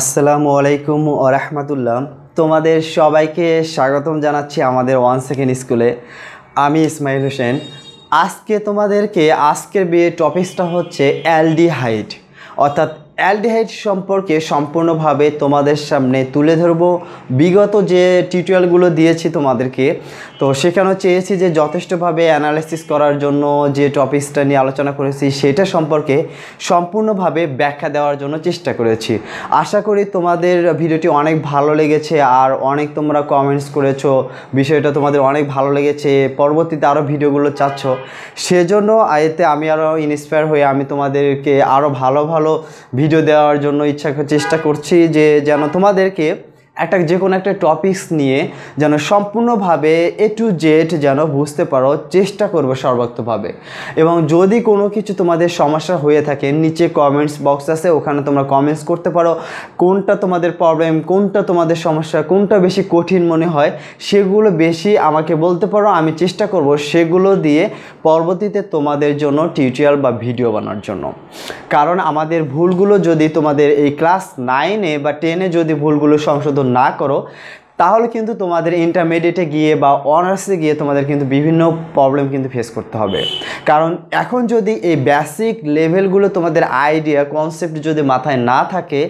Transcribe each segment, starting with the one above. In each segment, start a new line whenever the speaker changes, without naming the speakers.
আসসালামু আলাইকুম রহমতুল্লাহ তোমাদের সবাইকে স্বাগতম জানাচ্ছি আমাদের ওয়ান সেকেন্ড স্কুলে আমি ইসমাইল হোসেন আজকে তোমাদেরকে আজকের বিয়ে টপিকসটা হচ্ছে অ্যালডিহাইড অর্থাৎ অ্যালডিহাইড সম্পর্কে সম্পূর্ণভাবে তোমাদের সামনে তুলে ধরবো বিগত যে টিউটোরিয়ালগুলো দিয়েছি তোমাদেরকে তো সেখানেও চেয়েছি যে যথেষ্টভাবে অ্যানালাইসিস করার জন্য যে টপিকসটা নিয়ে আলোচনা করেছি সেটা সম্পর্কে সম্পূর্ণভাবে ব্যাখ্যা দেওয়ার জন্য চেষ্টা করেছি আশা করি তোমাদের ভিডিওটি অনেক ভালো লেগেছে আর অনেক তোমরা কমেন্টস করেছো বিষয়টা তোমাদের অনেক ভালো লেগেছে পরবর্তীতে আরও ভিডিওগুলো চাচ্ছ সেজন্য এতে আমি আরও ইন্সপায়ার হয়ে আমি তোমাদেরকে আরও ভালো ভালো ভিডিও ভিডিও দেওয়ার জন্য ইচ্ছা চেষ্টা করছি যে যেন তোমাদেরকে একটা যে কোনো একটা টপিকস নিয়ে যেন সম্পূর্ণভাবে এ টু জেড যেন বুঝতে পারো চেষ্টা করবে সর্বাত্মভাবে এবং যদি কোনো কিছু তোমাদের সমস্যা হয়ে থাকে নিচে কমেন্টস বক্স আছে ওখানে তোমরা কমেন্টস করতে পারো কোনটা তোমাদের প্রবলেম কোনটা তোমাদের সমস্যা কোনটা বেশি কঠিন মনে হয় সেগুলো বেশি আমাকে বলতে পারো আমি চেষ্টা করব সেগুলো দিয়ে পরবর্তীতে তোমাদের জন্য টিউটোরিয়াল বা ভিডিও বানানোর জন্য কারণ আমাদের ভুলগুলো যদি তোমাদের এই ক্লাস নাইনে বা টেনে যদি ভুলগুলো সংশোধন না করো তাহলে কিন্তু তোমাদের ইন্টারমিডিয়েটে গিয়ে বা অনার্সে গিয়ে তোমাদের কিন্তু বিভিন্ন প্রবলেম কিন্তু ফেস করতে হবে কারণ এখন যদি এই বেসিক লেভেলগুলো তোমাদের আইডিয়া কনসেপ্ট যদি মাথায় না থাকে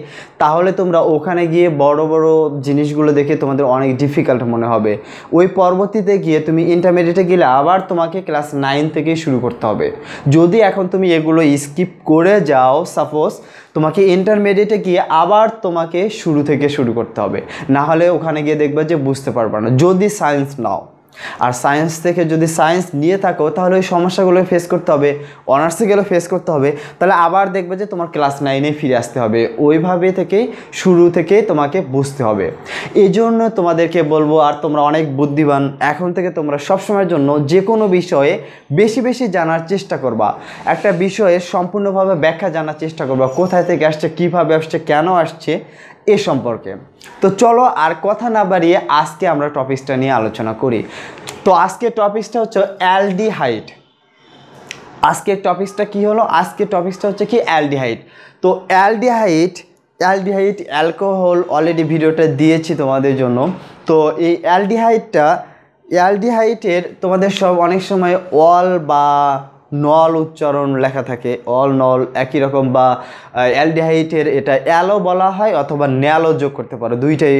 তাহলে তোমরা ওখানে গিয়ে বড় বড় জিনিসগুলো দেখে তোমাদের অনেক ডিফিকাল্ট মনে হবে ওই পরবর্তীতে গিয়ে তুমি ইন্টারমিডিয়েটে গেলে আবার তোমাকে ক্লাস নাইন থেকে শুরু করতে হবে যদি এখন তুমি এগুলো স্কিপ করে যাও সাপোজ তোমাকে ইন্টারমিডিয়েটে গিয়ে আবার তোমাকে শুরু থেকে শুরু করতে হবে না হলে ওখানে গিয়ে দেখবে যে বুঝতে পারবে না যদি সায়েন্স নাও আর সায়েন্স থেকে যদি সায়েন্স নিয়ে থাকো তাহলে ওই সমস্যাগুলো ফেস করতে হবে অনার্সে গেলেও ফেস করতে হবে তাহলে আবার দেখবে যে তোমার ক্লাস নাইনে ফিরে আসতে হবে ওইভাবে থেকেই শুরু থেকে তোমাকে বুঝতে হবে এই জন্য তোমাদেরকে বলবো আর তোমরা অনেক বুদ্ধিমান এখন থেকে তোমরা সবসময়ের জন্য যে কোনো বিষয়ে বেশি বেশি জানার চেষ্টা করবা একটা বিষয়ে সম্পূর্ণভাবে ব্যাখ্যা জানার চেষ্টা করবা কোথায় থেকে আসছে কীভাবে আসছে কেন আসছে এ সম্পর্কে তো চলো আর কথা না বাড়িয়ে আজকে আমরা টপিকসটা নিয়ে আলোচনা করি তো আজকে টপিকসটা হচ্ছে হাইট আজকের টপিকসটা কি হলো আজকের টপিকসটা হচ্ছে কি হাইট তো অ্যালডিহাইড হাইট অ্যালকোহল অলরেডি ভিডিওটা দিয়েছি তোমাদের জন্য তো এই অ্যালডিহাইডটা অ্যালডিহাইটের তোমাদের সব অনেক সময় অল বা নল উচ্চারণ লেখা থাকে অল নল একই রকম বা অ্যালডিহাইটের এটা অ্যালো বলা হয় অথবা ন্যালও যোগ করতে পারো দুইটাই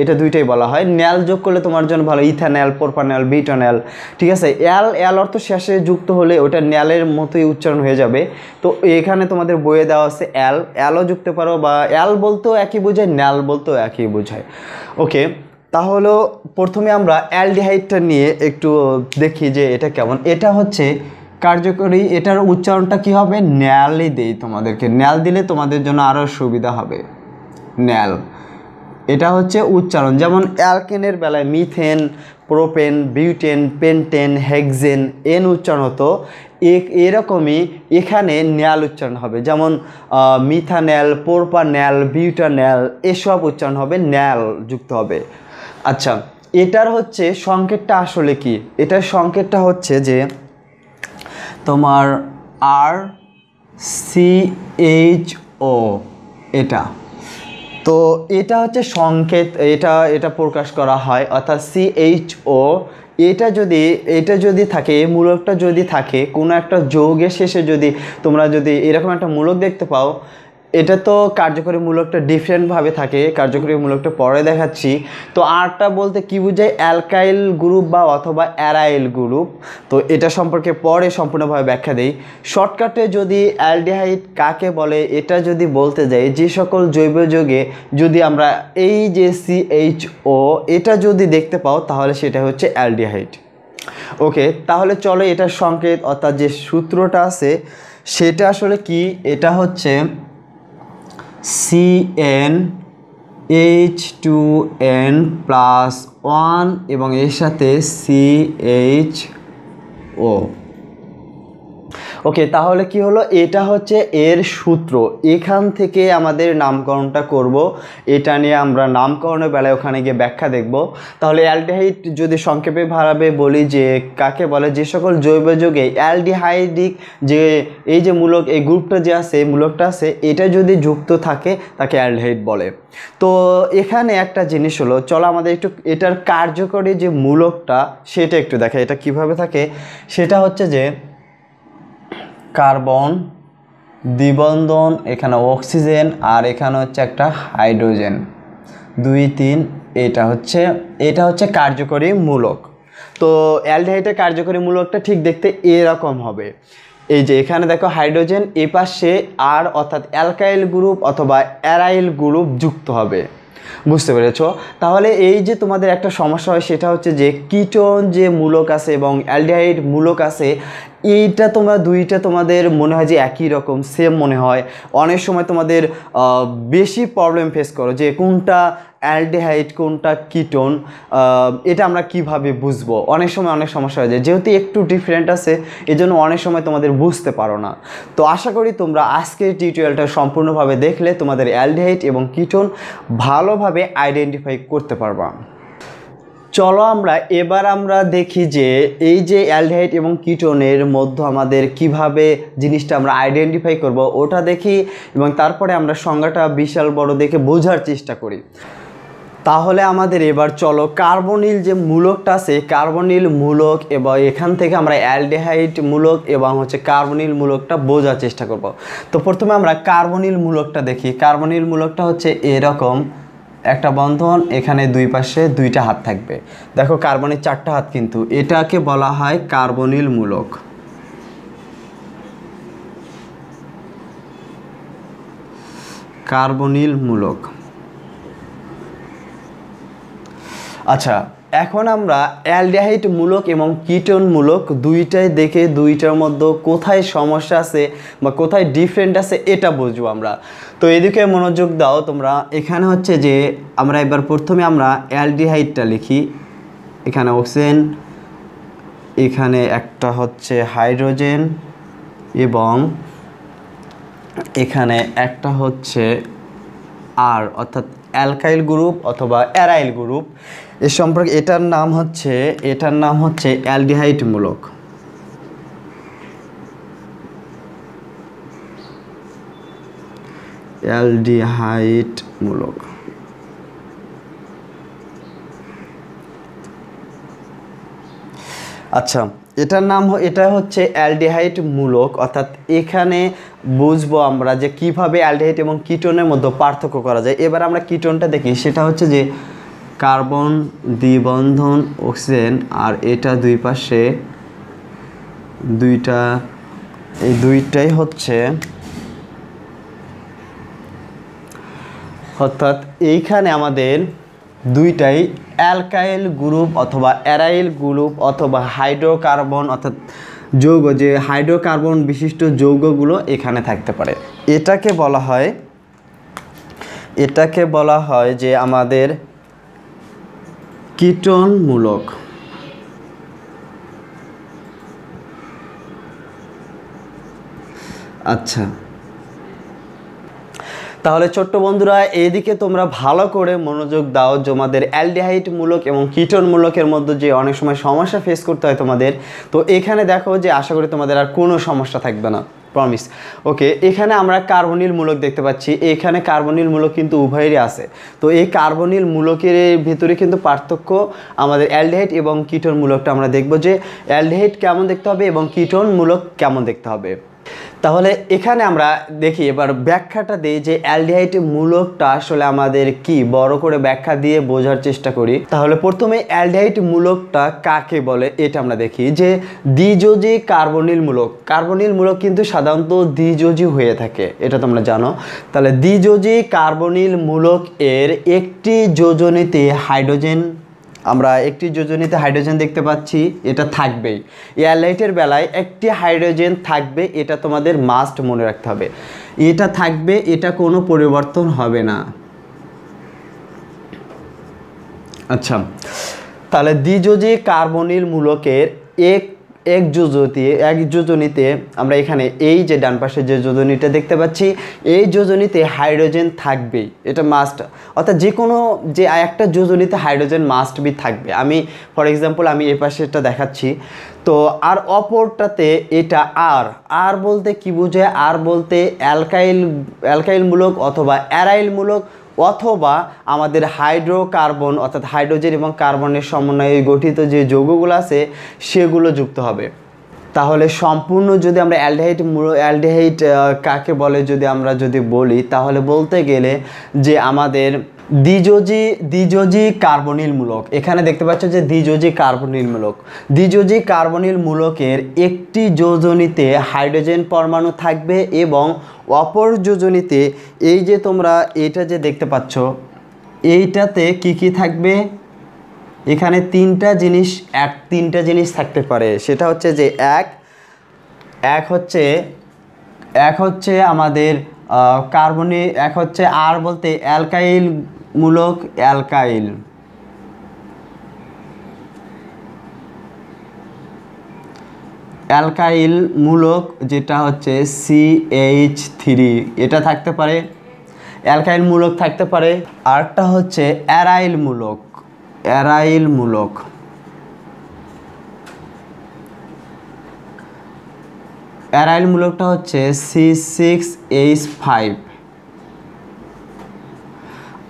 এটা দুইটাই বলা হয় ন্যাল যোগ করলে তোমার জন্য ভালো ইথানাল পোরপানল বিটনল ঠিক আছে অ্যাল অ্যাল অর্থ শেষে যুক্ত হলে ওটা ন্যালের মতোই উচ্চারণ হয়ে যাবে তো এখানে তোমাদের বইয়ে দেওয়া আছে অ্যাল অ্যালও যুক্ত পারো বা অ্যাল বলতেও একই বোঝায় ন্যাল বলতেও একই বোঝায় ওকে তাহলেও প্রথমে আমরা অ্যালডিহাইডটা নিয়ে একটু দেখি যে এটা কেমন এটা হচ্ছে কার্যকরী এটার উচ্চারণটা কি হবে ন্যালই দেই তোমাদেরকে ন্যাল দিলে তোমাদের জন্য আরও সুবিধা হবে ন্যাল এটা হচ্ছে উচ্চারণ যেমন অ্যালকেনের বেলায় methane propane butane pentane hexane এন উচ্চারণ হতো এরকমই এখানে ন্যাল উচ্চারণ হবে যেমন মিথানেল পোরপান্যাল বিউটান্যাল এসব উচ্চারণ হবে ন্যাল যুক্ত হবে আচ্ছা এটার হচ্ছে সংকেতটা আসলে কি এটার সংকেতটা হচ্ছে যে তোমার আর সি এইচ ও এটা তো এটা হচ্ছে সংকেত এটা এটা প্রকাশ করা হয় অর্থাৎ সি এইচ ও এটা যদি এটা যদি থাকে এই মূলকটা যদি থাকে কোনো একটা যোগের শেষে যদি তোমরা যদি এরকম একটা মূলক দেখতে পাও এটা তো কার্যকরী মূলকটা ডিফারেন্টভাবে থাকে কার্যকরী মূলকটা পরে দেখাচ্ছি তো আরটা বলতে কি বোঝায় অ্যালকাইল গ্রুপ বা অথবা অ্যারাইল গ্রুপ তো এটা সম্পর্কে পরে সম্পূর্ণভাবে ব্যাখ্যা দেই শর্টকাটে যদি অ্যালডিহাইড কাকে বলে এটা যদি বলতে যাই যে সকল জৈব যোগে যদি আমরা এই যে সিএইচও এটা যদি দেখতে পাও তাহলে সেটা হচ্ছে অ্যালডিহাইড ওকে তাহলে চলো এটা সংকেত অর্থাৎ যে সূত্রটা আছে সেটা আসলে কি এটা হচ্ছে C N H two N plus one এবং এর সাথে সি এইচ ও ওকে তাহলে কি হলো এটা হচ্ছে এর সূত্র এখান থেকে আমাদের নামকরণটা করব এটা নিয়ে আমরা নামকরণের বেলায় ওখানে গিয়ে ব্যাখ্যা দেখব তাহলে অ্যালডিহাইড যদি সংক্ষেপে ভাবে বলি যে কাকে বলে যে সকল জৈব যুগে অ্যালডিহাইডিক যে এই যে মূলক এই গ্রুপটা যে আছে মূলকটা আছে এটা যদি যুক্ত থাকে তাকে অ্যালডিহাইড বলে তো এখানে একটা জিনিস হলো চলো আমাদের একটু এটার কার্যকরী যে মূলকটা সেটা একটু দেখে এটা কিভাবে থাকে সেটা হচ্ছে যে কার্বন দ্বিবন্ধন এখানে অক্সিজেন আর এখানে হচ্ছে একটা হাইড্রোজেন দুই তিন এটা হচ্ছে এটা হচ্ছে কার্যকরী মূলক তো অ্যালডিহাইডের কার্যকরী মূলকটা ঠিক দেখতে এরকম হবে এই যে এখানে দেখো হাইড্রোজেন এ পাশে আর অর্থাৎ অ্যালকাইল গ্রুপ অথবা অ্যারাইল গ্রুপ যুক্ত হবে বুঝতে পেরেছ তাহলে এই যে তোমাদের একটা সমস্যা হয় সেটা হচ্ছে যে কিটোন যে মূলক আছে এবং অ্যালডিহাইড মূলক আছে এইটা তোমরা দুইটা তোমাদের মনে হয় যে একই রকম সেম মনে হয় অনেক সময় তোমাদের বেশি প্রবলেম ফেস করো যে কোনটা অ্যালডেহাইড কোনটা কিটোন এটা আমরা কিভাবে বুঝবো অনেক সময় অনেক সমস্যা হয়ে যায় যেহেতু একটু ডিফারেন্ট আছে এজন্য অনেক সময় তোমাদের বুঝতে পারো না তো আশা করি তোমরা আজকের টিউটোরিয়ালটা সম্পূর্ণভাবে দেখলে তোমাদের অ্যালডেহাইড এবং কিটোন ভালোভাবে আইডেন্টিফাই করতে পারবা চলো আমরা এবার আমরা দেখি যে এই যে অ্যালডিহাইড এবং কিটোনের মধ্যে আমাদের কিভাবে জিনিসটা আমরা আইডেন্টিফাই করব ওটা দেখি এবং তারপরে আমরা সংজ্ঞাটা বিশাল বড় দেখে বোঝার চেষ্টা করি তাহলে আমাদের এবার চলো কার্বনিল যে মূলকটা আছে কার্বনিল মূলক এবং এখান থেকে আমরা অ্যালডিহাইড মূলক এবং হচ্ছে কার্বনিল মূলকটা বোঝার চেষ্টা করব তো প্রথমে আমরা কার্বনিল মূলকটা দেখি কার্বনিল মূলকটা হচ্ছে এরকম একটা বন্ধন এখানে দুই পাশে দুইটা হাত থাকবে দেখো কার্বনের চারটা হাত কিন্তু এটাকে বলা হয় কার্বনিল মূলক কার্বনিল মূলক আচ্ছা এখন আমরা অ্যালডিহাইড মূলক এবং কিটন মূলক দুইটাই দেখে দুইটার মধ্যে কোথায় সমস্যা আছে বা কোথায় ডিফারেন্ট আছে এটা বুঝবো আমরা তো এদিকে মনোযোগ দাও তোমরা এখানে হচ্ছে যে আমরা এবার প্রথমে আমরা অ্যালডিহাইডটা লিখি এখানে অক্সিজেন এখানে একটা হচ্ছে হাইড্রোজেন এবং এখানে একটা হচ্ছে আর অর্থাৎ অ্যালকাইল গ্রুপ অথবা অ্যারাইল গ্রুপ এ সম্পর্কে এটার নাম হচ্ছে এটার নাম হচ্ছে অ্যালডিহাইড মূলক মূলক আচ্ছা এটার নাম এটা হচ্ছে অ্যালডিহাইড মূলক অর্থাৎ এখানে বুঝবো আমরা যে কিভাবে অ্যালডিহাইড এবং কিটোনের মধ্যে পার্থক্য করা যায় এবার আমরা কিটোনটা দেখি সেটা হচ্ছে যে কার্বন দ্বিবন্ধন অক্সিজেন আর এটা দুই পাশে দুইটা এই দুইটাই হচ্ছে অর্থাৎ এইখানে আমাদের দুইটাই অ্যালকাইল গ্রুপ অথবা অ্যারাইল গ্রুপ অথবা হাইড্রোকার্বন অর্থাৎ যৌগ যে হাইড্রোকার্বন বিশিষ্ট যৌগগুলো এখানে থাকতে পারে এটাকে বলা হয় এটাকে বলা হয় যে আমাদের কীটনমূলক আচ্ছা তাহলে ছোট্ট বন্ধুরা এদিকে তোমরা ভালো করে মনোযোগ দাও তোমাদের মূলক এবং মূলকের মধ্যে যে অনেক সময় সমস্যা ফেস করতে হয় তোমাদের তো এখানে দেখো যে আশা করি তোমাদের আর কোনো সমস্যা থাকবে না প্রমিস ওকে এখানে আমরা কার্বনিল মূলক দেখতে পাচ্ছি এখানে কার্বনিল মূলক কিন্তু উভয়েরই আছে তো এই কার্বনিল মূলকের ভিতরে কিন্তু পার্থক্য আমাদের অ্যালডিহাইড এবং কিটোন মূলকটা আমরা দেখব যে অ্যালডিহাইড কেমন দেখতে হবে এবং কীটন মূলক কেমন দেখতে হবে তাহলে এখানে আমরা দেখি এবার ব্যাখ্যাটা দিই যে অ্যালডিহাইড মূলকটা আসলে আমাদের কি বড় করে ব্যাখ্যা দিয়ে বোঝার চেষ্টা করি তাহলে প্রথমে অ্যালডিহাইড মূলকটা কাকে বলে এটা আমরা দেখি যে দ্বিজোজি কার্বনিল মূলক কার্বনিল মূলক কিন্তু সাধারণত দ্বিজোজি হয়ে থাকে এটা তোমরা জানো তাহলে দ্বিজোজি কার্বনিল মূলক এর একটি যোজনীতে হাইড্রোজেন আমরা একটি যোজনীতে হাইড্রোজেন দেখতে পাচ্ছি এটা থাকবেই এয়ারলাইটের বেলায় একটি হাইড্রোজেন থাকবে এটা তোমাদের মাস্ট মনে রাখতে হবে এটা থাকবে এটা কোনো পরিবর্তন হবে না আচ্ছা তাহলে দ্বিযোজি কার্বনিল মূলকের এক এক যোজনীতে এক যোজনীতে আমরা এখানে এই যে ডান পাশে যে যোজনীটা দেখতে পাচ্ছি এই যোজনীতে হাইড্রোজেন থাকবেই এটা মাস্ট অর্থাৎ যে কোনো যে একটা যোজনীতে হাইড্রোজেন মাস্ট বি থাকবে আমি ফর এক্সাম্পল আমি এ এটা দেখাচ্ছি তো আর অপরটাতে এটা আর আর বলতে কি বুঝে আর বলতে অ্যালকাইল অ্যালকাইলমূলক অথবা অ্যারাইলমূলক অথবা আমাদের হাইড্রোকার্বন অর্থাৎ হাইড্রোজেন এবং কার্বনের সমন্বয়ে গঠিত যে যৌগগুলো আছে সেগুলো যুক্ত হবে তাহলে সম্পূর্ণ যদি আমরা অ্যালডিহাইড অ্যালডেহাইট কাকে বলে যদি আমরা যদি বলি তাহলে বলতে গেলে যে আমাদের দ্বিজোজি দ্বিজোজি কার্বনিল মূলক এখানে দেখতে পাচ্ছ যে দ্বিজোজি কার্বনিল মূলক দ্বিজোজি কার্বনিল মূলকের একটি যোজনীতে হাইড্রোজেন পরমাণু থাকবে এবং অপর যোজনীতে এই যে তোমরা এটা যে দেখতে পাচ্ছ এইটাতে কি কি থাকবে এখানে তিনটা জিনিস এক তিনটা জিনিস থাকতে পারে সেটা হচ্ছে যে এক এক হচ্ছে এক হচ্ছে আমাদের কার্বনি এক হচ্ছে আর বলতে অ্যালকাইল মূলক অ্যালকাইল অ্যালকাইল মূলক যেটা হচ্ছে সিএইচ থ্রি এটা থাকতে পারে অ্যালকাইল মূলক থাকতে পারে আরেকটা হচ্ছে অ্যারাইল মূলক অ্যারাইল মূলক অ্যারাইল মূলকটা হচ্ছে সি সিক্স এইচ ফাইভ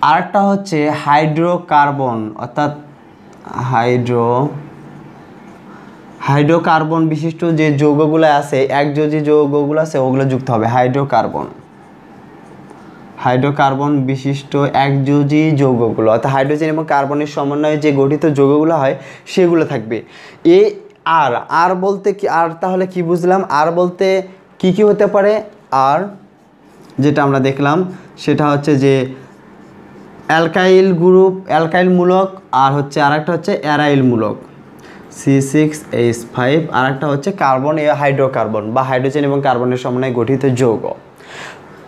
আরেকটা হচ্ছে হাইড্রোকার্বন অর্থাৎ হাইড্রো হাইড্রোকার্বন বিশিষ্ট যে যৌগগুলো আছে যে যৌগগুলো আছে ওগুলো যুক্ত হবে হাইড্রোকার্বন হাইড্রোকার্বন বিশিষ্ট যোজি যৌগগুলো অর্থাৎ হাইড্রোজেন এবং কার্বনের সমন্বয়ে যে গঠিত যৌগগুলো হয় সেগুলো থাকবে এই আর আর বলতে কি আর তাহলে কি বুঝলাম আর বলতে কি কি হতে পারে আর যেটা আমরা দেখলাম সেটা হচ্ছে যে অ্যালকাইল গ্রুপ অ্যালকাইল মূলক আর হচ্ছে আরেকটা হচ্ছে অ্যারাইল মূলক সি সিক্স এইচ ফাইভ আর একটা হচ্ছে কার্বন হাইড্রোকার্বন বা হাইড্রোজেন এবং কার্বনের সমন্বয়ে গঠিত যৌগ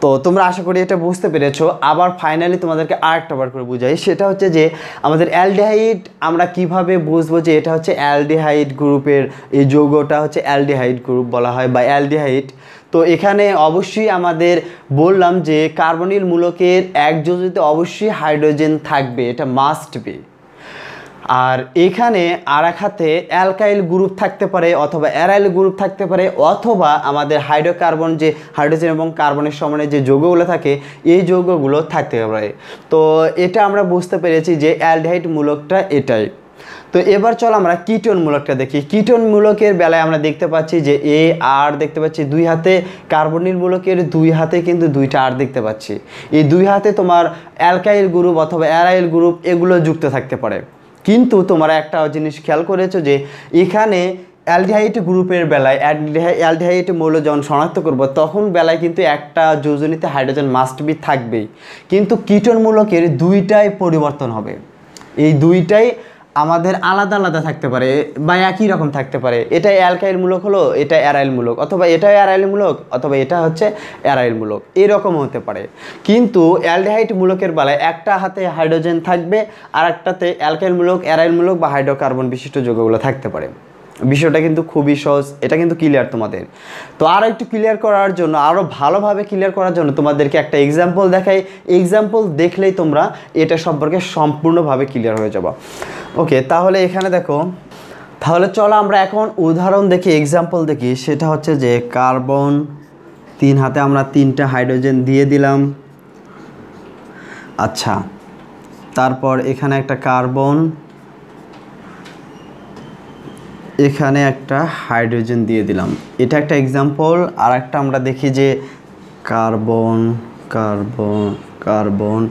তো তোমরা আশা করি এটা বুঝতে পেরেছো আবার ফাইনালি তোমাদেরকে আর একটা বার করে বুঝাই সেটা হচ্ছে যে আমাদের অ্যালডিহাইড আমরা কিভাবে বুঝবো যে এটা হচ্ছে অ্যালডিহাইড গ্রুপের এই যৌগটা হচ্ছে অ্যালডিহাইড গ্রুপ বলা হয় বা অ্যালডিহাইড তো এখানে অবশ্যই আমাদের বললাম যে কার্বনিল মূলকের এক যোজিতে অবশ্যই হাইড্রোজেন থাকবে এটা মাস্ট বি আর এখানে আরেক হাতে অ্যালকাইল গ্রুপ থাকতে পারে অথবা অ্যারাইল গ্রুপ থাকতে পারে অথবা আমাদের হাইড্রোকার্বন যে হাইড্রোজেন এবং কার্বনের সমানে যে যৌগগুলো থাকে এই যৌগগুলো থাকতে পারে তো এটা আমরা বুঝতে পেরেছি যে অ্যালডাইড মূলকটা এটাই তো এবার চল আমরা কিটন মূলকটা দেখি কিটন মূলকের বেলায় আমরা দেখতে পাচ্ছি যে এ আর দেখতে পাচ্ছি দুই হাতে কার্বনিল মূলকের দুই হাতে কিন্তু দুইটা আর দেখতে পাচ্ছি এই দুই হাতে তোমার অ্যালকাইল গ্রুপ অথবা অ্যারাইল গ্রুপ এগুলো যুক্ত থাকতে পারে কিন্তু তোমরা একটা জিনিস খেয়াল করেছো যে এখানে অ্যালডিহাইট গ্রুপের বেলায় অ্যালডিহাইট মৌল যখন শনাক্ত করব তখন বেলায় কিন্তু একটা যোজনীতে হাইড্রোজেন মাস্ট বি থাকবেই কিন্তু কীটনমূলকের মূলকের দুইটাই পরিবর্তন হবে এই দুইটাই আমাদের আলাদা আলাদা থাকতে পারে বা একই রকম থাকতে পারে এটা অ্যালকাইলমূলক হলো এটা অ্যারাইলমূলক অথবা এটা অ্যারাইলমূলক অথবা এটা হচ্ছে অ্যারাইলমূলক এরকম হতে পারে কিন্তু অ্যালডিহাইড মূলকের বেলায় একটা হাতে হাইড্রোজেন থাকবে আর একটাতে অ্যালকাইলমূলক অ্যারাইলমূলক বা হাইড্রোকার্বন বিশিষ্ট যৌগগুলো থাকতে পারে বিষয়টা কিন্তু খুবই সহজ এটা কিন্তু ক্লিয়ার তোমাদের তো আরও একটু ক্লিয়ার করার জন্য আরও ভালোভাবে ক্লিয়ার করার জন্য তোমাদেরকে একটা এক্সাম্পল দেখাই এক্সাম্পল দেখলেই তোমরা এটা সম্পর্কে সম্পূর্ণভাবে ক্লিয়ার হয়ে যাবো ওকে তাহলে এখানে দেখো তাহলে চলো আমরা এখন উদাহরণ দেখি এক্সাম্পল দেখি সেটা হচ্ছে যে কার্বন তিন হাতে আমরা তিনটা হাইড্রোজেন দিয়ে দিলাম আচ্ছা তারপর এখানে একটা কার্বন এখানে একটা হাইড্রোজেন দিয়ে দিলাম এটা একটা এক্সাম্পল আর একটা আমরা দেখি যে কার্বন কার্বন কার্বন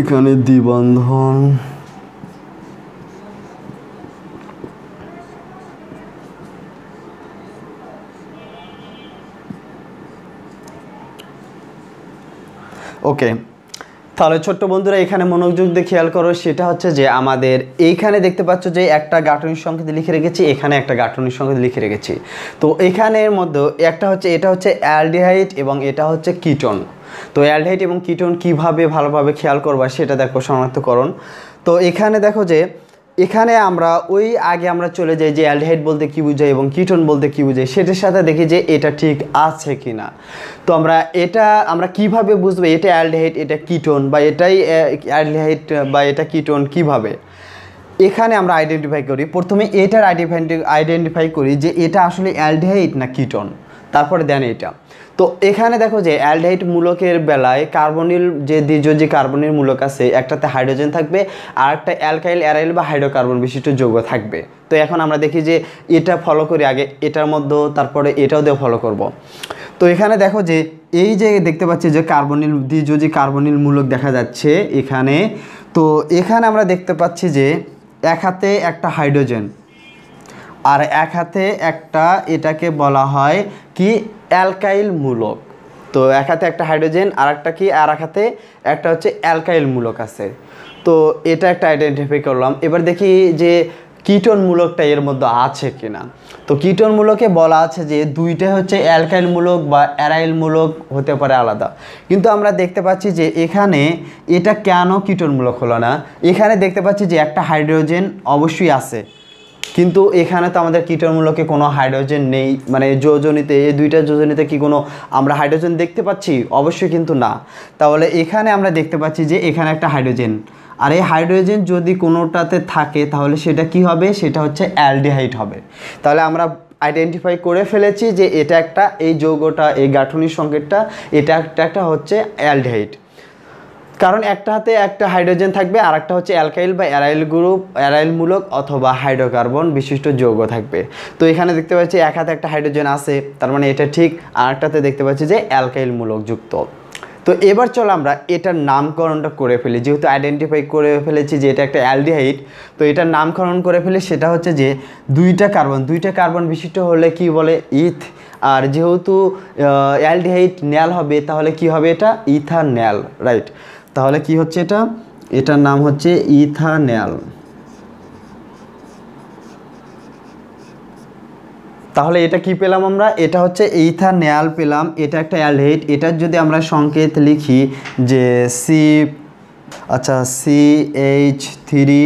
এখানে দ্বিবন্ধন ওকে তাহলে ছোট্ট বন্ধুরা এখানে মনোযোগ দিয়ে খেয়াল করো সেটা হচ্ছে যে আমাদের এইখানে দেখতে পাচ্ছ যে একটা গাঠনিক সংকেত লিখে রেখেছি এখানে একটা গাঠনিক সংকেত লিখে রেখেছি তো এখানের মধ্যে একটা হচ্ছে এটা হচ্ছে অ্যালডিহাইড এবং এটা হচ্ছে কিটন তো অ্যালডিহাইড এবং কিটন কিভাবে ভালোভাবে খেয়াল করবা সেটা দেখো শনাক্তকরণ তো এখানে দেখো যে এখানে আমরা ওই আগে আমরা চলে যাই যে অ্যালডিহাইড বলতে কী বুঝাই এবং কিটন বলতে কী বুঝাই সেটার সাথে দেখি যে এটা ঠিক আছে কি না তো আমরা এটা আমরা কিভাবে বুঝবো এটা অ্যালডিহাইড এটা কিটোন বা এটাই অ্যালডিহাইড বা এটা কিটন কিভাবে। এখানে আমরা আইডেন্টিফাই করি প্রথমে এটার আইডেন্টিফাই করি যে এটা আসলে অ্যালডিহাইড না কিটন তারপরে দেন এটা তো এখানে দেখো যে অ্যালডাইট মূলকের বেলায় কার্বনিল যে দ্বিজজি কার্বনিল মূলক আছে একটাতে হাইড্রোজেন থাকবে আর একটা অ্যালকাইল অ্যারাইল বা হাইড্রোকার্বন বিশিষ্ট যৌগ থাকবে তো এখন আমরা দেখি যে এটা ফলো করি আগে এটার মধ্যে তারপরে এটাও দিয়ে ফলো করব। তো এখানে দেখো যে এই যে দেখতে পাচ্ছি যে কার্বনিল দ্বিজজি কার্বনিল মূলক দেখা যাচ্ছে এখানে তো এখানে আমরা দেখতে পাচ্ছি যে এক হাতে একটা হাইড্রোজেন আর এক হাতে একটা এটাকে বলা হয় কি অ্যালকাইল মূলক তো এক হাতে একটা হাইড্রোজেন আর একটা কি আর এক হাতে একটা হচ্ছে অ্যালকাইল মূলক আছে তো এটা একটা আইডেন্টিফাই করলাম এবার দেখি যে কীটন মূলকটা এর মধ্যে আছে কিনা তো কীটন মূলকে বলা আছে যে দুইটা হচ্ছে অ্যালকাইল মূলক বা অ্যারাইল মূলক হতে পারে আলাদা কিন্তু আমরা দেখতে পাচ্ছি যে এখানে এটা কেন কীটন মূলক হলো না এখানে দেখতে পাচ্ছি যে একটা হাইড্রোজেন অবশ্যই আছে কিন্তু এখানে তো আমাদের কিটের মূলকে কোনো হাইড্রোজেন নেই মানে যোজনীতে এই দুইটা যোজনীতে কি কোনো আমরা হাইড্রোজেন দেখতে পাচ্ছি অবশ্যই কিন্তু না তাহলে এখানে আমরা দেখতে পাচ্ছি যে এখানে একটা হাইড্রোজেন আর এই হাইড্রোজেন যদি কোনোটাতে থাকে তাহলে সেটা কি হবে সেটা হচ্ছে অ্যালডিহাইড হবে তাহলে আমরা আইডেন্টিফাই করে ফেলেছি যে এটা একটা এই যৌগটা এই গাঠনিক সংকেতটা এটা একটা একটা হচ্ছে অ্যালডিহাইড কারণ একটা হাতে একটা হাইড্রোজেন থাকবে আর একটা হচ্ছে অ্যালকাইল বা অ্যারাইল গ্রুপ অ্যারাইলমূলক অথবা হাইড্রোকার্বন বিশিষ্ট যৌগ থাকবে তো এখানে দেখতে পাচ্ছি এক হাতে একটা হাইড্রোজেন আছে তার মানে এটা ঠিক আর একটাতে দেখতে পাচ্ছি যে অ্যালকাইলমূলক যুক্ত তো এবার চলো আমরা এটার নামকরণটা করে ফেলি যেহেতু আইডেন্টিফাই করে ফেলেছি যে এটা একটা অ্যালডিহাইড তো এটার নামকরণ করে ফেলি সেটা হচ্ছে যে দুইটা কার্বন দুইটা কার্বন বিশিষ্ট হলে কি বলে ইথ আর যেহেতু অ্যালডিহাইড ন্যাল হবে তাহলে কি হবে এটা ইথা ন্যাল রাইট তাহলে কি হচ্ছে এটা এটার নাম হচ্ছে ইথানল তাহলে এটা কি পেলাম আমরা এটা হচ্ছে নেয়াল পেলাম এটা একটা অ্যালহেট এটার যদি আমরা সংকেত লিখি যে সি আচ্ছা সি এইচ থ্রি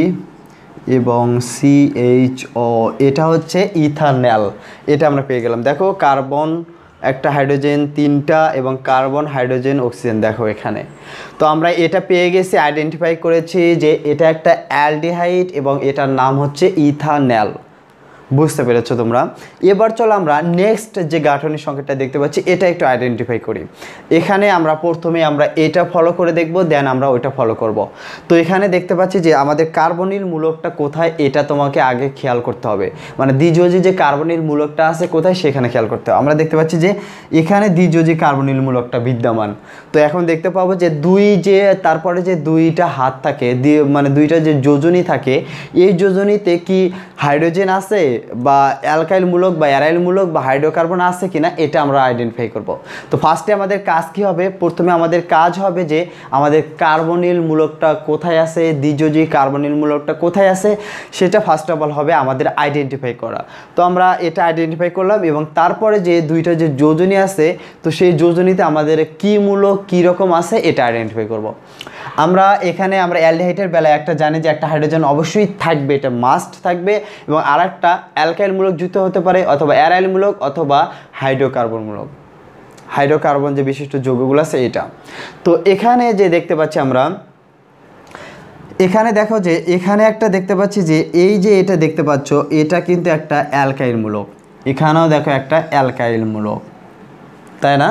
এবং সি এইচ ও এটা হচ্ছে ইথানল এটা আমরা পেয়ে গেলাম দেখো কার্বন একটা হাইড্রোজেন তিনটা এবং কার্বন হাইড্রোজেন অক্সিজেন দেখো এখানে তো আমরা এটা পেয়ে গেছি আইডেন্টিফাই করেছি যে এটা একটা অ্যালডিহাইড এবং এটার নাম হচ্ছে ইথানল বুঝতে পেরেছো তোমরা এবার চলো আমরা নেক্সট যে গাঠনিক সংকেতটা দেখতে পাচ্ছি এটা একটু আইডেন্টিফাই করি এখানে আমরা প্রথমে আমরা এটা ফলো করে দেখব দেন আমরা ওইটা ফলো করব। তো এখানে দেখতে পাচ্ছি যে আমাদের কার্বনিল মূলকটা কোথায় এটা তোমাকে আগে খেয়াল করতে হবে মানে দ্বিজোজি যে কার্বনিল মূলকটা আছে কোথায় সেখানে খেয়াল করতে হবে আমরা দেখতে পাচ্ছি যে এখানে দ্বিজোজি কার্বনিল মূলকটা বিদ্যমান তো এখন দেখতে পাবো যে দুই যে তারপরে যে দুইটা হাত থাকে মানে দুইটা যে যোজনী থাকে এই যোজনীতে কি হাইড্রোজেন আছে বা অ্যালকাইলমূলক বা অ্যারাইলমূলক বা হাইড্রোকার্বন আছে কিনা এটা আমরা আইডেন্টিফাই করব তো ফার্স্টে আমাদের কাজ কি হবে প্রথমে আমাদের কাজ হবে যে আমাদের কার্বনিল মূলকটা কোথায় আছে দ্বিজজি কার্বনিল মূলকটা কোথায় আছে সেটা ফার্স্ট অফ অল হবে আমাদের আইডেন্টিফাই করা তো আমরা এটা আইডেন্টিফাই করলাম এবং তারপরে যে দুইটা যে যোজনী আছে তো সেই যোজনীতে আমাদের কি মূলক কী রকম আছে এটা আইডেন্টিফাই করব। আমরা এখানে আমরা অ্যালডিহাইটের বেলায় একটা জানি যে একটা হাইড্রোজেন অবশ্যই থাকবে এটা মাস্ট থাকবে এবং আর একটা অ্যালকাইলমূলক যুক্ত হতে পারে অথবা অ্যারাইলমূলক অথবা হাইড্রোকার্বনমূলক হাইড্রোকার্বন যে বিশিষ্ট যৌগগুলো আছে এটা তো এখানে যে দেখতে পাচ্ছি আমরা এখানে দেখো যে এখানে একটা দেখতে পাচ্ছি যে এই যে এটা দেখতে পাচ্ছ এটা কিন্তু একটা অ্যালকাইলমূলক এখানেও দেখো একটা অ্যালকাইলমূলক তাই না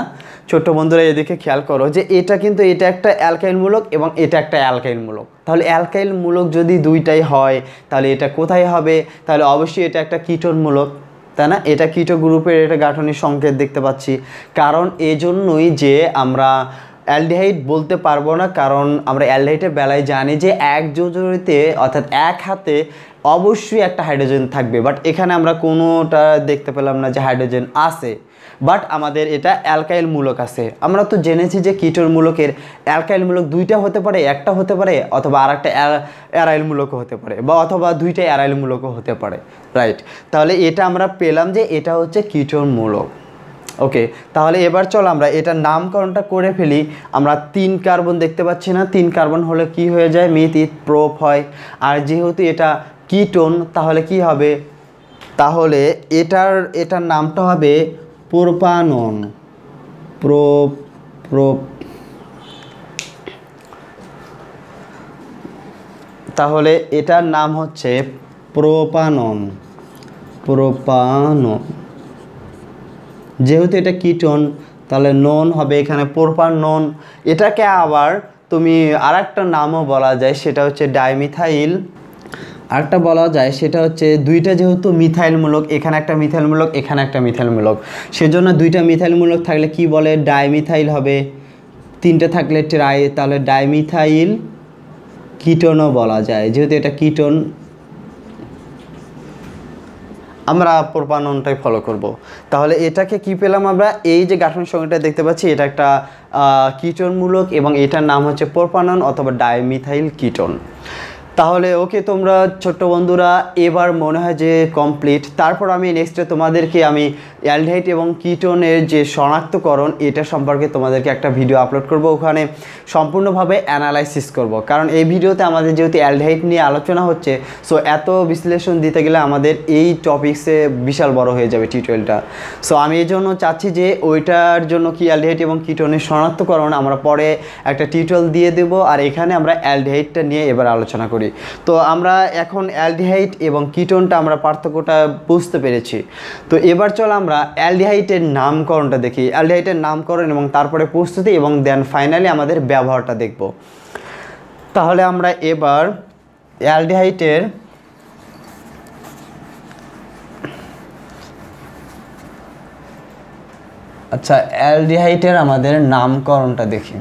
ছোট্ট বন্ধুরা এদিকে খেয়াল করো যে এটা কিন্তু এটা একটা অ্যালকাইনমূলক এবং এটা একটা অ্যালকাইনমূলক তাহলে অ্যালকাইনমূলক যদি দুইটাই হয় তাহলে এটা কোথায় হবে তাহলে অবশ্যই এটা একটা কীটনমূলক তাই না এটা কীটো গ্রুপের এটা গাঠনিক সংকেত দেখতে পাচ্ছি কারণ এজন্যই যে আমরা অ্যালডিহাইড বলতে পারবো না কারণ আমরা অ্যালডিহাইটের বেলায় জানি যে এক যোজনীতে অর্থাৎ এক হাতে অবশ্যই একটা হাইড্রোজেন থাকবে বাট এখানে আমরা কোনোটা দেখতে পেলাম না যে হাইড্রোজেন আছে বাট আমাদের এটা অ্যালকাইল মূলক আছে আমরা তো জেনেছি যে কিটোর মূলকের অ্যালকাইল মূলক দুইটা হতে পারে একটা হতে পারে অথবা আর একটা অ্যারাইল মূলকও হতে পারে বা অথবা দুইটা অ্যারাইল মূলকও হতে পারে রাইট তাহলে এটা আমরা পেলাম যে এটা হচ্ছে কিটোর মূলক ওকে তাহলে এবার চল আমরা এটার নামকরণটা করে ফেলি আমরা তিন কার্বন দেখতে পাচ্ছি না তিন কার্বন হলে কি হয়ে যায় মেথিত প্রোপ হয় আর যেহেতু এটা কিটোন তাহলে কি হবে তাহলে এটার এটার নামটা হবে প্রপানন প্রো প্রো তাহলে এটার নাম হচ্ছে প্রপানন প্রপানন যেহেতু এটা কিটন তাহলে নন হবে এখানে প্রপানন নন এটাকে আবার তুমি আর নামও বলা যায় সেটা হচ্ছে ডাইমিথাইল আরেকটা বলা যায় সেটা হচ্ছে দুইটা যেহেতু মিথাইলমূলক এখানে একটা মিথাইলমূলক এখানে একটা মিথাইলমূলক সেজন্য দুইটা মিথাইলমূলক থাকলে কি বলে ডাইমিথাইল হবে তিনটে থাকলে ট্রাই তাহলে ডাইমিথাইল কিটনও বলা যায় যেহেতু এটা কিটন আমরা প্রপাননটাই ফলো করব। তাহলে এটাকে কি পেলাম আমরা এই যে গাঠন সংখ্যাটা দেখতে পাচ্ছি এটা একটা কিটনমূলক এবং এটার নাম হচ্ছে প্রপানন অথবা ডাইমিথাইল কিটন তাহলে ওকে তোমরা ছোট্ট বন্ধুরা এবার মনে হয় যে কমপ্লিট তারপর আমি নেক্সটে তোমাদেরকে আমি অ্যালডাইট এবং কিটোনের যে শনাক্তকরণ এটা সম্পর্কে তোমাদেরকে একটা ভিডিও আপলোড করব ওখানে সম্পূর্ণভাবে অ্যানালাইসিস করব কারণ এই ভিডিওতে আমাদের যেহেতু অ্যালডাইট নিয়ে আলোচনা হচ্ছে সো এত বিশ্লেষণ দিতে গেলে আমাদের এই টপিক্সে বিশাল বড় হয়ে যাবে টিউটোরিয়ালটা সো আমি এই জন্য চাচ্ছি যে ওইটার জন্য কি অ্যালডাইট এবং কিটোনের শনাক্তকরণ আমরা পরে একটা টিউটোরিয়াল দিয়ে দেব আর এখানে আমরা অ্যালডাইটটা নিয়ে এবার আলোচনা করি তো আমরা এখন অ্যালডিহাইট এবং কিটোনটা আমরা পার্থক্যটা বুঝতে পেরেছি তো এবার চল আমরা আমরা অ্যালডিহাইটের নামকরণটা দেখি অ্যালডিহাইটের নামকরণ এবং তারপরে প্রস্তুতি এবং দেন ফাইনালি আমাদের ব্যবহারটা দেখব তাহলে আমরা এবার অ্যালডিহাইটের আচ্ছা অ্যালডিহাইটের আমাদের নামকরণটা দেখি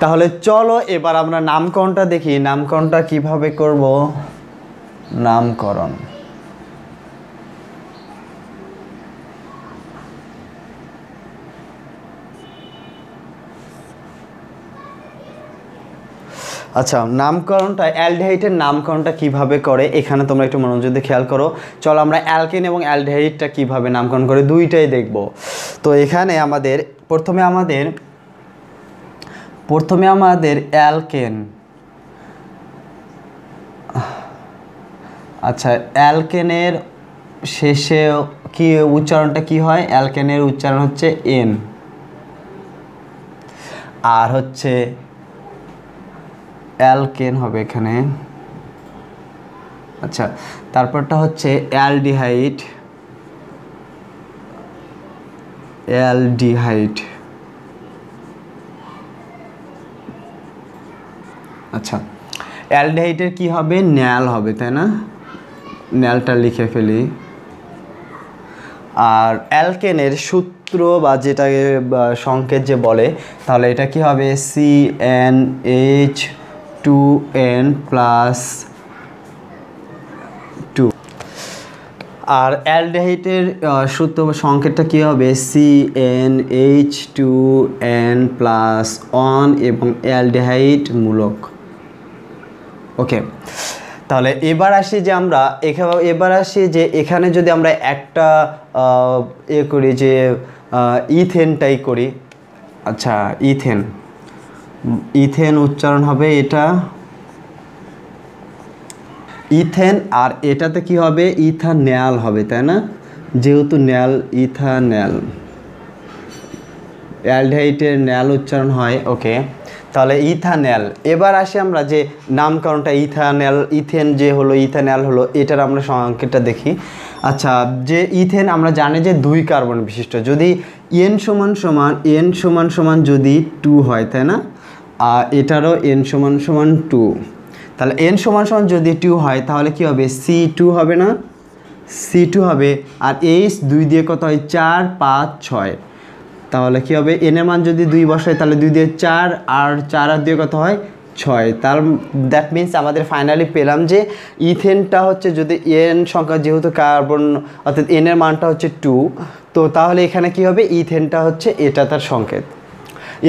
তাহলে চলো এবার আমরা নামকরণটা দেখি নামকরণটা কিভাবে করব নামকরণ আচ্ছা নামকরণটা অ্যালডেহাইটের নামকরণটা কিভাবে করে এখানে তোমরা একটু মনোযোগ দিয়ে খেয়াল করো চলো আমরা অ্যালকেন এবং অ্যালডেহাইটটা কিভাবে নামকরণ করে দুইটাই দেখব তো এখানে আমাদের প্রথমে আমাদের প্রথমে আমাদের অ্যালকেন আচ্ছা অ্যালকেনের শেষে কি উচ্চারণটা কি হয় অ্যালকেনের উচ্চারণ হচ্ছে এন আর হচ্ছে অ্যালকেন হবে এখানে আচ্ছা তারপরটা হচ্ছে অ্যালডিহাইড অ্যালডিহাইড আচ্ছা অ্যালডিহাইডের কি হবে ন্যাল হবে তাই না ন্যালটা লিখে ফেলি আর অ্যালকেনের সূত্র বা যেটাকে সংকেত যে বলে তাহলে এটা কি হবে C N H two N plus two আর অ্যালডেহাইটের সূত্র সংকেতটা কী হবে C N H two N plus one এবং অ্যালডেহাইট মূলক ওকে তাহলে এবার আসি যে আমরা এখানে এবার আসি যে এখানে যদি আমরা একটা এ ইয়ে করি যে ইথেনটাই করি আচ্ছা ইথেন ইথেন উচ্চারণ হবে এটা ইথেন আর এটাতে কি হবে ইথান্যাল হবে তাই না যেহেতু ন্যাল ইথান্যাল অ্যালডাইটের ন্যাল উচ্চারণ হয় ওকে তাহলে ইথানেল এবার আসি আমরা যে নামকরণটা ইথানেল ইথেন যে হলো ইথানেল হলো এটার আমরা সংকেতটা দেখি আচ্ছা যে ইথেন আমরা জানি যে দুই কার্বন বিশিষ্ট যদি এন সমান সমান এন সমান সমান যদি টু হয় তাই না এটারও এন সমান সমান টু তাহলে এন সমান সমান যদি টু হয় তাহলে কি হবে সি টু হবে না সি টু হবে আর এইচ দুই দিয়ে কত হয় চার পাঁচ ছয় তাহলে কি হবে এনের মান যদি দুই বসায় তাহলে দুই দিয়ে চার আর চার আর দিয়ে কত হয় ছয় তার দ্যাট মিন্স আমাদের ফাইনালি পেলাম যে ইথেনটা হচ্ছে যদি এন সংখ্যা যেহেতু কার্বন অর্থাৎ এনের মানটা হচ্ছে টু তো তাহলে এখানে কি হবে ইথেনটা হচ্ছে এটা তার সংকেত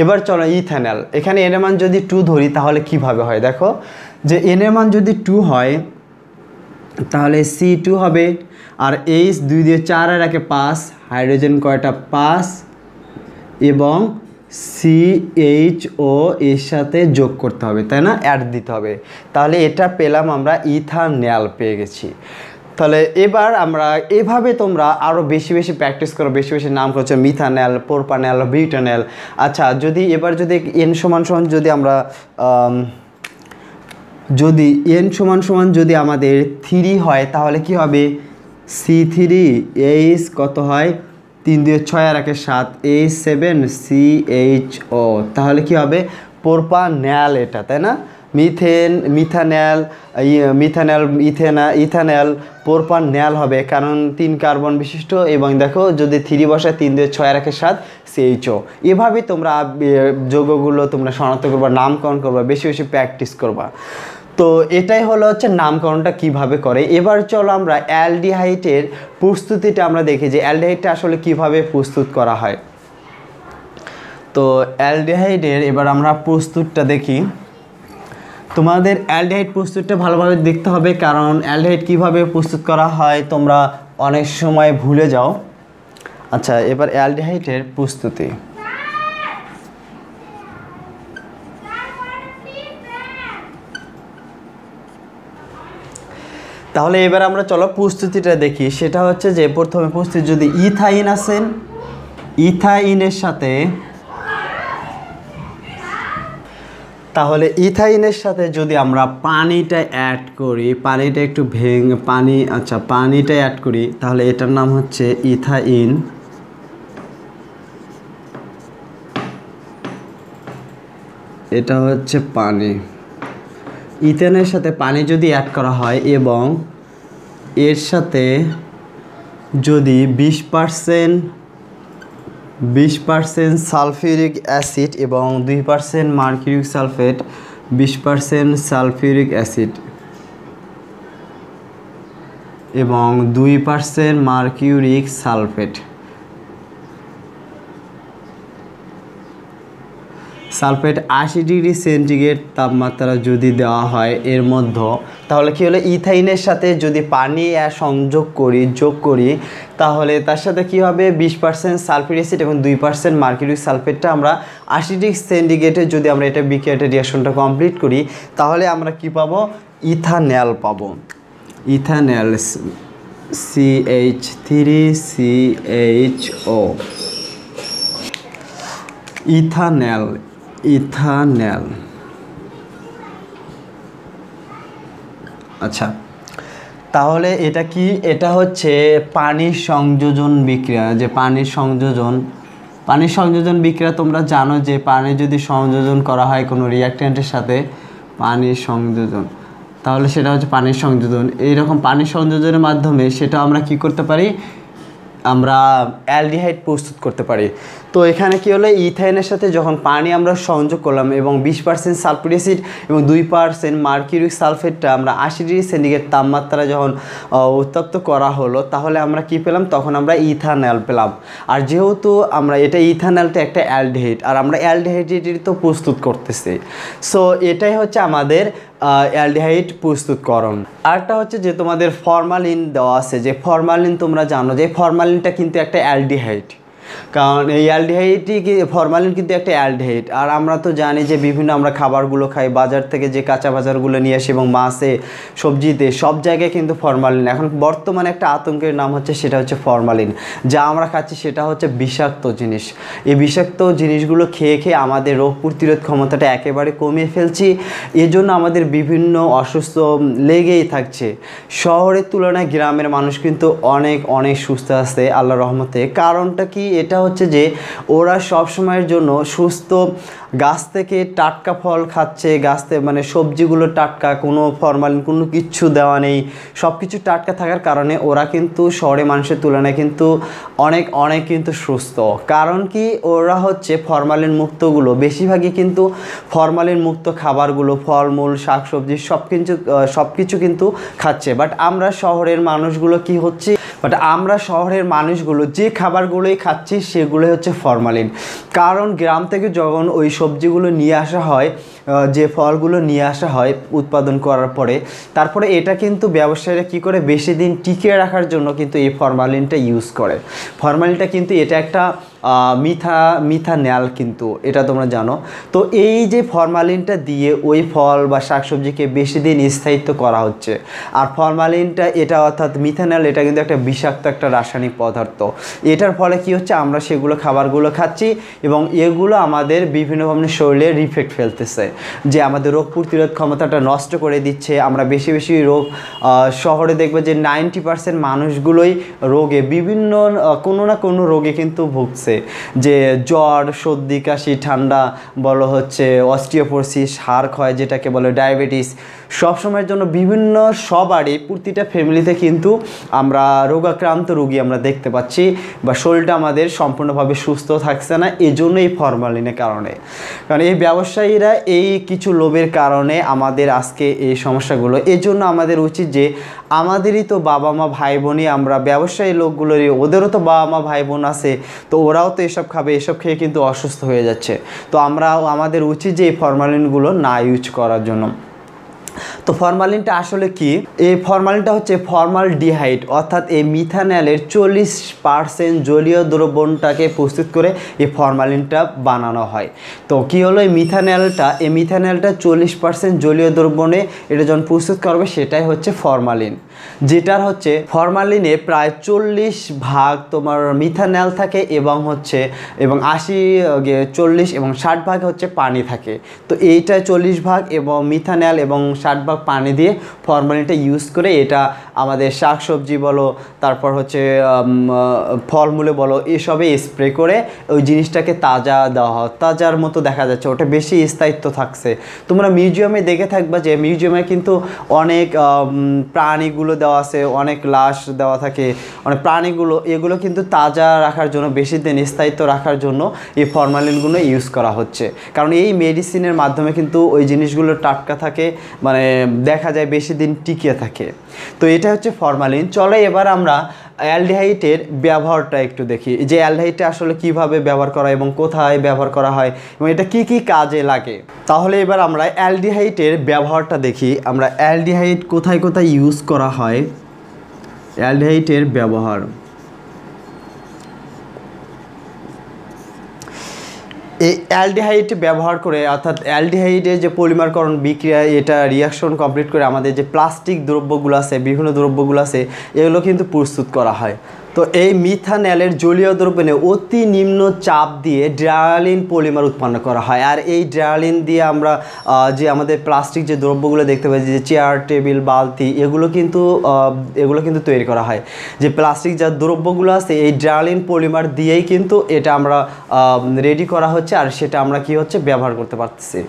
এবার চলো ইথেনল এখানে এনের মান যদি টু ধরি তাহলে কিভাবে হয় দেখো যে এনএমান মান যদি টু হয় তাহলে সি টু হবে আর এইচ দুই দিয়ে চার আর একে পাঁচ হাইড্রোজেন কয়টা পাঁচ এবং সি এইচ ও এর সাথে যোগ করতে হবে তাই না অ্যাড দিতে হবে তাহলে এটা পেলাম আমরা ইথানল পেয়ে গেছি তাহলে এবার আমরা এভাবে তোমরা আরও বেশি বেশি প্র্যাকটিস করো বেশি বেশি নাম করছো মিথানেল পোরপানেল বিউটানেল আচ্ছা যদি এবার যদি এন সমান সমান যদি আমরা যদি এন সমান সমান যদি আমাদের থ্রি হয় তাহলে কি হবে সি থ্রি এইচ কত হয় তিন দুই ছয় আর একে সাত H seven C H O তাহলে কি হবে পোরপানেল এটা তাই না মিথেন মিথানল মিথানল ইথেনা ইথানল পোরপান ন্যাল হবে কারণ তিন কার্বন বিশিষ্ট এবং দেখো যদি থ্রি বসে তিন দিয়ে ছয় রাখে সাত সিএইচও এভাবে তোমরা যোগগুলো তোমরা শনাক্ত করবা নামকরণ করবা বেশি বেশি প্র্যাকটিস করবা তো এটাই হলো হচ্ছে নামকরণটা কিভাবে করে এবার চলো আমরা অ্যালডিহাইটের প্রস্তুতিটা আমরা দেখি যে অ্যালডিহাইটটা আসলে কিভাবে প্রস্তুত করা হয় তো অ্যালডিহাইডের এবার আমরা প্রস্তুতটা দেখি তোমাদের অ্যালডিহাইড প্রস্তুতটা ভালোভাবে দেখতে হবে কারণ অ্যালডিহাইড কিভাবে প্রস্তুত করা হয় তোমরা অনেক সময় ভুলে যাও আচ্ছা এবার অ্যালডিহাইডের প্রস্তুতি তাহলে এবার আমরা চলো প্রস্তুতিটা দেখি সেটা হচ্ছে যে প্রথমে প্রস্তুতি যদি ইথাইন আসেন ইথাইনের সাথে তাহলে ইথাইনের সাথে যদি আমরা পানিটা অ্যাড করি পানিটা একটু ভেঙে পানি আচ্ছা পানিটা অ্যাড করি তাহলে এটার নাম হচ্ছে ইথাইন এটা হচ্ছে পানি ইথেনের সাথে পানি যদি অ্যাড করা হয় এবং এর সাথে যদি বিশ পার্সেন্ট বিশ পার্সেন্ট সালফিউরিক অ্যাসিড এবং দুই পার্সেন্ট মার্কিউরিক সালফেট বিশ পার্সেন্ট সালফিউরিক অ্যাসিড এবং দুই পার্সেন্ট মার্কিউরিক সালফেট সালফেট আশি ডিগ্রি সেন্টিগ্রেড তাপমাত্রা যদি দেওয়া হয় এর মধ্যে তাহলে কি হলো ইথাইনের সাথে যদি পানি সংযোগ করি যোগ করি তাহলে তার সাথে কি হবে বিশ পার্সেন্ট সালফেট অ্যাসিড এবং দুই পার্সেন্ট মার্কিউরিক সালফেটটা আমরা আশি ডিগ্রি সেন্টিগ্রেডে যদি আমরা এটা বিক্রিয়াটা রিয়াকশনটা কমপ্লিট করি তাহলে আমরা কি পাবো পাব ethanal C H three C H O ethanal ethanol আচ্ছা তাহলে এটা কি এটা হচ্ছে পানির সংযোজন বিক্রিয়া যে পানির সংযোজন পানির সংযোজন বিক্রিয়া তোমরা জানো যে পানি যদি সংযোজন করা হয় কোনো রিয়াক্টেন্টের সাথে পানির সংযোজন তাহলে সেটা হচ্ছে পানির সংযোজন এইরকম পানির সংযোজনের মাধ্যমে সেটা আমরা কি করতে পারি আমরা অ্যালডিহাইড প্রস্তুত করতে পারি তো এখানে কি হলো ইথাইনের সাথে যখন পানি আমরা সংযোগ করলাম এবং বিশ পার্সেন্ট সালফুর অ্যাসিড এবং দুই পার্সেন্ট মার্কিউরিক সালফেটটা আমরা আশি ডিগ্রি সেন্টিগ্রেড তাপমাত্রা যখন উত্তপ্ত করা হলো তাহলে আমরা কি পেলাম তখন আমরা ইথানল পেলাম আর যেহেতু আমরা এটা ইথানলটা একটা অ্যালডিহাইড আর আমরা অ্যালডিহাইড তো প্রস্তুত করতেছি সো এটাই হচ্ছে আমাদের অ্যালডিহাইড প্রস্তুতকরণ আরেকটা হচ্ছে যে তোমাদের ফরমালিন দেওয়া আছে যে ফরমালিন তোমরা জানো যে ফরমালিনটা কিন্তু একটা অ্যালডিহাইড কারণ এই অ্যালডিহাইডই কি ফরমালিন কিন্তু একটা অ্যালডিহাইড আর আমরা তো জানি যে বিভিন্ন আমরা খাবারগুলো খাই বাজার থেকে যে কাঁচা বাজারগুলো নিয়ে আসি এবং মাছে সবজিতে সব জায়গায় কিন্তু ফরমালিন এখন বর্তমানে একটা আতঙ্কের নাম হচ্ছে সেটা হচ্ছে ফরমালিন যা আমরা খাচ্ছি সেটা হচ্ছে বিষাক্ত জিনিস এই বিষাক্ত জিনিসগুলো খেয়ে খেয়ে আমাদের রোগ প্রতিরোধ ক্ষমতাটা একেবারে কমিয়ে ফেলছি এজন্য আমাদের বিভিন্ন অসুস্থ লেগেই থাকছে শহরের তুলনায় গ্রামের মানুষ কিন্তু অনেক অনেক সুস্থ আছে আল্লাহ রহমতে কারণটা কি এটা হচ্ছে যে ওরা সব সময়ের জন্য সুস্থ গাছ থেকে টাটকা ফল খাচ্ছে গাছ থেকে মানে সবজিগুলো টাটকা কোনো ফরমালিন কোনো কিচ্ছু দেওয়া নেই সব কিছু টাটকা থাকার কারণে ওরা কিন্তু শহরে মানুষের তুলনায় কিন্তু অনেক অনেক কিন্তু সুস্থ কারণ কি ওরা হচ্ছে ফরমালিন মুক্তগুলো বেশিরভাগই কিন্তু ফরমালিন মুক্ত খাবারগুলো ফলমূল শাকসবজি সব কিছু সব কিছু কিন্তু খাচ্ছে বাট আমরা শহরের মানুষগুলো কি হচ্ছে বাট আমরা শহরের মানুষগুলো যে খাবারগুলোই খাচ্ছি সেগুলোই হচ্ছে ফরমালিন কারণ গ্রাম থেকে যখন ওই সবজিগুলো নিয়ে আসা হয় যে ফলগুলো নিয়ে আসা হয় উৎপাদন করার পরে তারপরে এটা কিন্তু ব্যবসায়ীরা কি করে বেশি দিন টিকিয়ে রাখার জন্য কিন্তু এই ফরমালিনটা ইউজ করে ফরমালিনটা কিন্তু এটা একটা মিথা মিথানেল কিন্তু এটা তোমরা জানো তো এই যে ফরমালিনটা দিয়ে ওই ফল বা শাকসবজিকে বেশি দিন স্থায়িত্ব করা হচ্ছে আর ফরমালিনটা এটা অর্থাৎ মিথানেল এটা কিন্তু একটা বিষাক্ত একটা রাসায়নিক পদার্থ এটার ফলে কি হচ্ছে আমরা সেগুলো খাবারগুলো খাচ্ছি এবং এগুলো আমাদের বিভিন্ন ধরনের শরীরে রিফেক্ট ফেলতেছে যে আমাদের রোগ প্রতিরোধ ক্ষমতাটা নষ্ট করে দিচ্ছে আমরা বেশি বেশি রোগ শহরে দেখবো যে নাইনটি পার্সেন্ট মানুষগুলোই রোগে বিভিন্ন কোনো না কোনো রোগে কিন্তু ভুগছে আসতেছে যে জ্বর সর্দি কাশি ঠান্ডা বলো হচ্ছে অস্টিওপোরসিস হাড় ক্ষয় যেটাকে বলে ডায়াবেটিস সবসময়ের জন্য বিভিন্ন সবারই প্রতিটা ফ্যামিলিতে কিন্তু আমরা রোগাক্রান্ত রুগী আমরা দেখতে পাচ্ছি বা শরীরটা আমাদের সম্পূর্ণভাবে সুস্থ থাকছে না এই জন্য এই ফরমালিনের কারণে কারণ এই ব্যবসায়ীরা এই কিছু লোভের কারণে আমাদের আজকে এই সমস্যাগুলো এই জন্য আমাদের উচিত যে আমাদেরই তো বাবা মা ভাই বোনই আমরা ব্যবসায়ী লোকগুলোরই ওদেরও তো বাবা মা ভাই বোন আছে তো ওরাও তো এসব খাবে এসব খেয়ে কিন্তু অসুস্থ হয়ে যাচ্ছে তো আমরাও আমাদের উচিত যে এই ফরমালিনগুলো না ইউজ করার জন্য তো ফরমালিনটা আসলে কি এই ফরমালিনটা হচ্ছে ফরমাল ডিহাইড অর্থাৎ এই মিথানলের চল্লিশ পার্সেন্ট জলীয় দ্রবণটাকে প্রস্তুত করে এই ফরমালিনটা বানানো হয় তো কি হলো এই মিথানলটা এই মিথানলটা চল্লিশ পার্সেন্ট জলীয় দ্রবণে এটা যখন প্রস্তুত করবে সেটাই হচ্ছে ফরমালিন যেটার হচ্ছে ফরমালিনে প্রায় চল্লিশ ভাগ তোমার মিথানল থাকে এবং হচ্ছে এবং আশি চল্লিশ এবং ষাট ভাগ হচ্ছে পানি থাকে তো এইটা চল্লিশ ভাগ এবং মিথানল এবং ষাট ভাগ পানি দিয়ে ফরমালিনটা ইউজ করে এটা আমাদের শাক সবজি বলো তারপর হচ্ছে ফলমূলে বলো এসবে স্প্রে করে ওই জিনিসটাকে তাজা দেওয়া হয় তাজার মতো দেখা যাচ্ছে ওটা বেশি স্থায়িত্ব থাকছে তোমরা মিউজিয়ামে দেখে থাকবা যে মিউজিয়ামে কিন্তু অনেক প্রাণীগুলো লাশগুলো দেওয়া আছে অনেক লাশ দেওয়া থাকে অনেক প্রাণীগুলো এগুলো কিন্তু তাজা রাখার জন্য বেশি দিন স্থায়িত্ব রাখার জন্য এই ফরমালিনগুলো ইউজ করা হচ্ছে কারণ এই মেডিসিনের মাধ্যমে কিন্তু ওই জিনিসগুলো টাটকা থাকে মানে দেখা যায় বেশি দিন টিকে থাকে তো এটা হচ্ছে ফরমালিন চলে এবার আমরা অ্যালডিহাইটের ব্যবহারটা একটু দেখি যে অ্যালডিহাইটটা আসলে কিভাবে ব্যবহার করা এবং কোথায় ব্যবহার করা হয় এবং এটা কি কি কাজে লাগে তাহলে এবার আমরা অ্যালডিহাইটের ব্যবহারটা দেখি আমরা অ্যালডিহাইট কোথায় কোথায় ইউজ করা হয় অ্যালডিহাইটের ব্যবহার এই অ্যালডিহাইড ব্যবহার করে অর্থাৎ অ্যালডিহাইডের যে পলিমারকরণ বিক্রিয়া এটা রিয়াকশন কমপ্লিট করে আমাদের যে প্লাস্টিক দ্রব্যগুলো আছে বিভিন্ন দ্রব্যগুলো আছে এগুলো কিন্তু প্রস্তুত করা হয় তো এই মিথানলের জলীয় দ্রবণে অতি নিম্ন চাপ দিয়ে ড্রায়ালিন পলিমার উৎপন্ন করা হয় আর এই ড্রায়ালিন দিয়ে আমরা যে আমাদের প্লাস্টিক যে দ্রব্যগুলো দেখতে পাই যে চেয়ার টেবিল বালতি এগুলো কিন্তু এগুলো কিন্তু তৈরি করা হয় যে প্লাস্টিক যা দ্রব্যগুলো আছে এই ড্রায়ালিন পলিমার দিয়েই কিন্তু এটা আমরা রেডি করা হচ্ছে আর সেটা আমরা কি হচ্ছে ব্যবহার করতে পারতেছি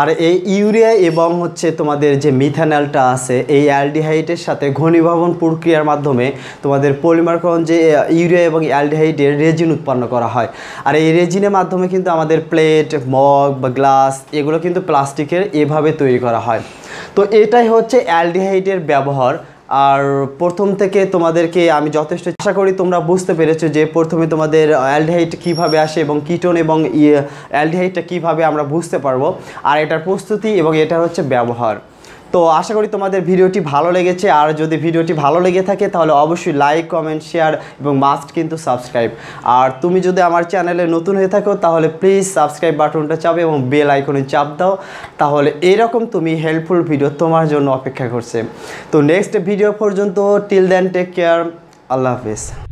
আর এই ইউরিয়া এবং হচ্ছে তোমাদের যে মিথানলটা আছে এই অ্যালডিহাইডের সাথে ঘনীভবন প্রক্রিয়ার মাধ্যমে তোমাদের পলিমারকরণ যে ইউরিয়া এবং অ্যালডিহাইডের রেজিন উৎপন্ন করা হয় আর এই রেজিনের মাধ্যমে কিন্তু আমাদের প্লেট মগ বা গ্লাস এগুলো কিন্তু প্লাস্টিকের এভাবে তৈরি করা হয় তো এটাই হচ্ছে অ্যালডিহাইডের ব্যবহার আর প্রথম থেকে তোমাদেরকে আমি যথেষ্ট আশা করি তোমরা বুঝতে পেরেছো যে প্রথমে তোমাদের অ্যালডিহাইট কিভাবে আসে এবং কিটোন এবং ইয়ে অ্যালডিহাইটটা কীভাবে আমরা বুঝতে পারবো আর এটার প্রস্তুতি এবং এটার হচ্ছে ব্যবহার তো আশা করি তোমাদের ভিডিওটি ভালো লেগেছে আর যদি ভিডিওটি ভালো লেগে থাকে তাহলে অবশ্যই লাইক কমেন্ট শেয়ার এবং মাস্ট কিন্তু সাবস্ক্রাইব আর তুমি যদি আমার চ্যানেলে নতুন হয়ে থাকো তাহলে প্লিজ সাবস্ক্রাইব বাটনটা চাপে এবং বেল আইকনে চাপ দাও তাহলে এরকম তুমি হেল্পফুল ভিডিও তোমার জন্য অপেক্ষা করছে তো নেক্সট ভিডিও পর্যন্ত টিল দেন টেক কেয়ার আল্লাহ হাফিজ